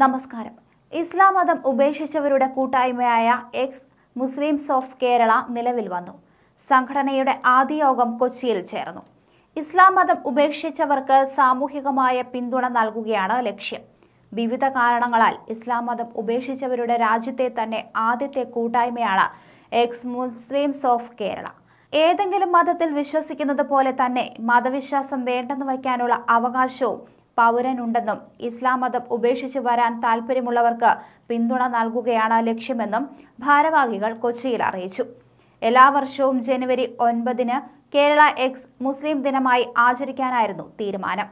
നമസ്കാരം ഇസ്ലാം മതം ഉപേക്ഷിച്ചവരുടെ കൂട്ടായ്മയായ എക്സ് മുസ്ലിംസ് ഓഫ് കേരള നിലവിൽ വന്നു സംഘടനയുടെ ആദ്യ യോഗം കൊച്ചിയിൽ ചേർന്നു ഇസ്ലാം മതം ഉപേക്ഷിച്ചവർക്ക് സാമൂഹികമായ പിന്തുണ നൽകുകയാണ് ലക്ഷ്യം വിവിധ കാരണങ്ങളാൽ ഇസ്ലാം മതം ഉപേക്ഷിച്ചവരുടെ രാജ്യത്തെ തന്നെ ആദ്യത്തെ കൂട്ടായ്മയാണ് എക്സ് മുസ്ലിംസ് ഓഫ് കേരള ഏതെങ്കിലും മതത്തിൽ വിശ്വസിക്കുന്നത് പോലെ തന്നെ മതവിശ്വാസം വേണ്ടെന്ന് വയ്ക്കാനുള്ള അവകാശവും പൗരനുണ്ടെന്നും ഇസ്ലാം മതം ഉപേക്ഷിച്ച് വരാൻ താൽപ്പര്യമുള്ളവർക്ക് പിന്തുണ നൽകുകയാണ് ലക്ഷ്യമെന്നും ഭാരവാഹികൾ കൊച്ചിയിൽ അറിയിച്ചു എല്ലാ വർഷവും ജനുവരി ഒൻപതിന് കേരള എക്സ് മുസ്ലിം ദിനമായി ആചരിക്കാനായിരുന്നു തീരുമാനം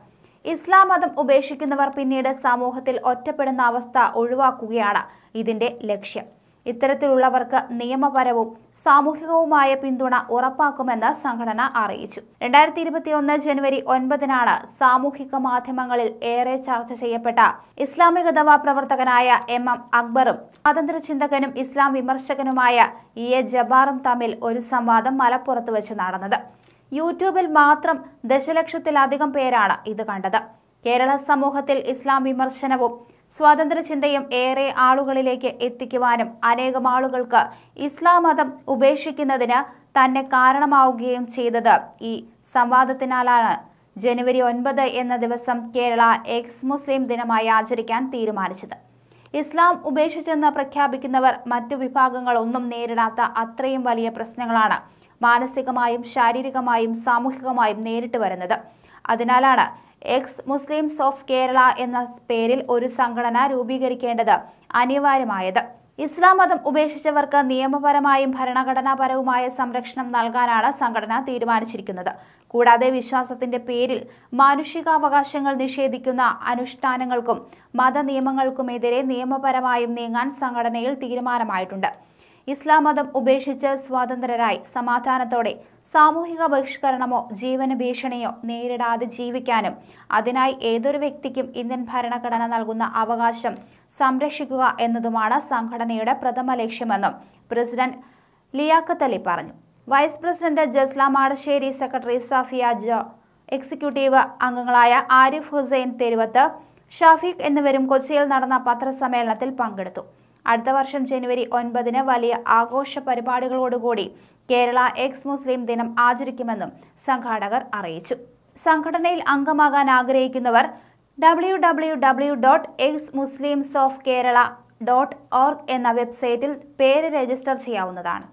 ഇസ്ലാം മതം ഉപേക്ഷിക്കുന്നവർ പിന്നീട് സമൂഹത്തിൽ ഒറ്റപ്പെടുന്ന അവസ്ഥ ഒഴിവാക്കുകയാണ് ഇതിന്റെ ലക്ഷ്യം ഇത്തരത്തിലുള്ളവർക്ക് നിയമപരവും സാമൂഹികവുമായ പിന്തുണ ഉറപ്പാക്കുമെന്ന് സംഘടന അറിയിച്ചു രണ്ടായിരത്തി ഇരുപത്തിയൊന്ന് ജനുവരി ഒൻപതിനാണ് സാമൂഹിക മാധ്യമങ്ങളിൽ ഏറെ ചർച്ച ചെയ്യപ്പെട്ട ഇസ്ലാമിക ദവാ പ്രവർത്തകനായ എം എം അക്ബറും സ്വാതന്ത്ര്യ ചിന്തകനും ഇസ്ലാം വിമർശകനുമായ ഇ എ ജബാറും തമ്മിൽ ഒരു സംവാദം മലപ്പുറത്ത് വെച്ച് നടന്നത് യൂട്യൂബിൽ മാത്രം ദശലക്ഷത്തിലധികം പേരാണ് ഇത് കണ്ടത് കേരള സമൂഹത്തിൽ ഇസ്ലാം വിമർശനവും സ്വാതന്ത്ര്യചിന്തയും ഏറെ ആളുകളിലേക്ക് എത്തിക്കുവാനും അനേകം ആളുകൾക്ക് ഇസ്ലാം മതം ഉപേക്ഷിക്കുന്നതിന് തന്നെ കാരണമാവുകയും ചെയ്തത് ഈ സംവാദത്തിനാലാണ് ജനുവരി ഒൻപത് എന്ന ദിവസം കേരള എക്സ് മുസ്ലിം ദിനമായി ആചരിക്കാൻ തീരുമാനിച്ചത് ഇസ്ലാം ഉപേക്ഷിച്ചെന്ന് പ്രഖ്യാപിക്കുന്നവർ മറ്റു വിഭാഗങ്ങൾ ഒന്നും നേരിടാത്ത അത്രയും വലിയ പ്രശ്നങ്ങളാണ് മാനസികമായും ശാരീരികമായും സാമൂഹികമായും നേരിട്ട് വരുന്നത് അതിനാലാണ് എക്സ് മുസ്ലിംസ് ഓഫ് കേരള എന്ന പേരിൽ ഒരു സംഘടന രൂപീകരിക്കേണ്ടത് അനിവാര്യമായത് ഇസ്ലാം മതം ഉപേക്ഷിച്ചവർക്ക് നിയമപരമായും ഭരണഘടനാപരവുമായ സംരക്ഷണം നൽകാനാണ് സംഘടന തീരുമാനിച്ചിരിക്കുന്നത് കൂടാതെ വിശ്വാസത്തിന്റെ പേരിൽ മാനുഷികാവകാശങ്ങൾ നിഷേധിക്കുന്ന അനുഷ്ഠാനങ്ങൾക്കും മതനിയമങ്ങൾക്കുമെതിരെ നിയമപരമായും നീങ്ങാൻ സംഘടനയിൽ തീരുമാനമായിട്ടുണ്ട് ഇസ്ലാം മതം ഉപേക്ഷിച്ച് സ്വാതന്ത്ര്യരായി സമാധാനത്തോടെ സാമൂഹിക ബഹിഷ്കരണമോ ജീവന ഭീഷണിയോ നേരിടാതെ ജീവിക്കാനും അതിനായി ഏതൊരു വ്യക്തിക്കും ഇന്ത്യൻ ഭരണഘടന നൽകുന്ന അവകാശം സംരക്ഷിക്കുക എന്നതുമാണ് സംഘടനയുടെ പ്രഥമ ലക്ഷ്യമെന്നും പ്രസിഡന്റ് ലിയാഖത്ത് അലി പറഞ്ഞു vice president Jasla Madasseri secretary Safiya ജോ എക്സിക്യൂട്ടീവ് അംഗങ്ങളായ ആരിഫ് ഹുസൈൻ തെരുവത്ത് ഷാഫീഖ് എന്നിവരും കൊച്ചിയിൽ നടന്ന പത്രസമ്മേളനത്തിൽ പങ്കെടുത്തു അടുത്ത വർഷം ജനുവരി ഒൻപതിന് വലിയ ആഘോഷ പരിപാടികളോടുകൂടി കേരള എക്സ് മുസ്ലിം ദിനം ആചരിക്കുമെന്നും സംഘാടകർ അറിയിച്ചു സംഘടനയിൽ അംഗമാകാൻ ആഗ്രഹിക്കുന്നവർ W W W dot ex Muslims of Kerala dot org എന്ന വെബ്സൈറ്റിൽ പേര് രജിസ്റ്റർ ചെയ്യാവുന്നതാണ്